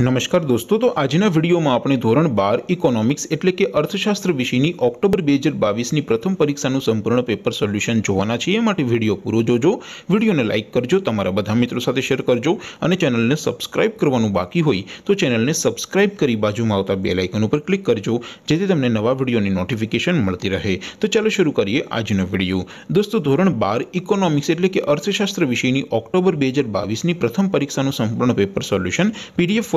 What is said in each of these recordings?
નમસ્કાર દોસ્તો તો આજના વિડિયોમાં આપણે ધોરણ 12 ઇકોનોમિક્સ એટલે કે અર્થશાસ્ત્ર વિષયની ઓક્ટોબર 2022 ની પ્રથમ પરીક્ષાનું સંપૂર્ણ પેપર સોલ્યુશન જોવાના છીએ માટે વિડિયો પૂરો જોજો વિડિયોને લાઈક કરજો તમારા બધા મિત્રો સાથે શેર કરજો અને ચેનલને સબ્સ્ક્રાઇબ કરવાનું બાકી હોય તો ચેનલને સબ્સ્ક્રાઇબ કરી બાજુમાં આવતા બેલ આઇકન ઉપર ક્લિક કરજો જેથી તમને નવા વિડિયોની નોટિફિકેશન મળતી રહે તો ચાલો શરૂ કરીએ આજનો વિડિયો દોસ્તો ધોરણ 12 ઇકોનોમિક્સ એટલે કે અર્થશાસ્ત્ર વિષયની ઓક્ટોબર 2022 ની પ્રથમ પરીક્ષાનું સંપૂર્ણ પેપર સોલ્યુશન પીડીએફ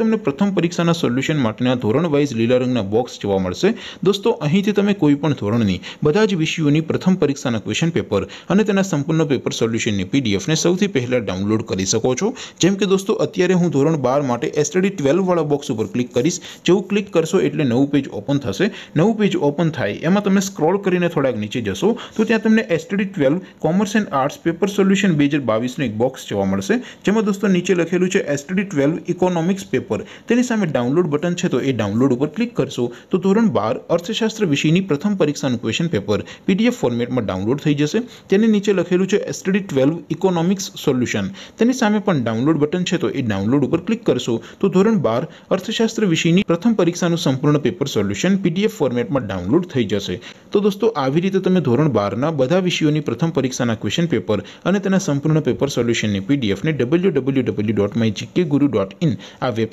તમને પ્રથમ પરીક્ષાના સોલ્યુશન માટેના ધોરણ વાઇઝ લીલા રંગના બોક્સ જોવા મળશે દોસ્તો અહીંથી તમે કોઈ પણ ધોરણની બધા જ વિષયોની પ્રથમ પરીક્ષાના ક્વેશ્ચન પેપર અને તેના સંપૂર્ણ પેપર સોલ્યુશનની પીડીએફ ને સૌથી પહેલા ડાઉનલોડ કરી શકો છો જેમ કે દોસ્તો અત્યારે હું ધોરણ 12 માટે STD 12 વાળો બોક્સ ઉપર ક્લિક કરીશ જેવું ક્લિક કરશો એટલે નવું પેજ ઓપન થશે નવું પેજ ઓપન થાય એમાં તમે સ્ક્રોલ કરીને થોડક નીચે જશો તો ત્યાં તમને STD 12 commerce and arts paper solution 2022 નો એક બોક્સ જોવા મળશે જેમાં દોસ્તો નીચે લખેલું છે STD 12 ઇકોનોમિક્સ પર તેની સામે ડાઉનલોડ બટન છે તો એ ડાઉનલોડ ઉપર ક્લિક કરશું તો ધોરણ 12 અર્થશાસ્ત્ર વિષયની પ્રથમ પરીક્ષાનું ક્વેશ્ચન પેપર પીડીએફ ફોર્મેટમાં ડાઉનલોડ થઈ જશે તેની નીચે લખેલું છે STD 12 ઇકોનોમિક્સ સોલ્યુશન તેની સામે પણ ડાઉનલોડ બટન છે તો એ ડાઉનલોડ ઉપર ક્લિક કરશું તો ધોરણ 12 અર્થશાસ્ત્ર વિષયની પ્રથમ પરીક્ષાનું સંપૂર્ણ પેપર સોલ્યુશન પીડીએફ ફોર્મેટમાં ડાઉનલોડ થઈ જશે તો દોસ્તો આવી રીતે તમે ધોરણ 12 ના બધા વિષયોની પ્રથમ પરીક્ષાના ક્વેશ્ચન પેપર અને તેના સંપૂર્ણ પેપર સોલ્યુશનની પીડીએફ ને www.mygkguru.in આવી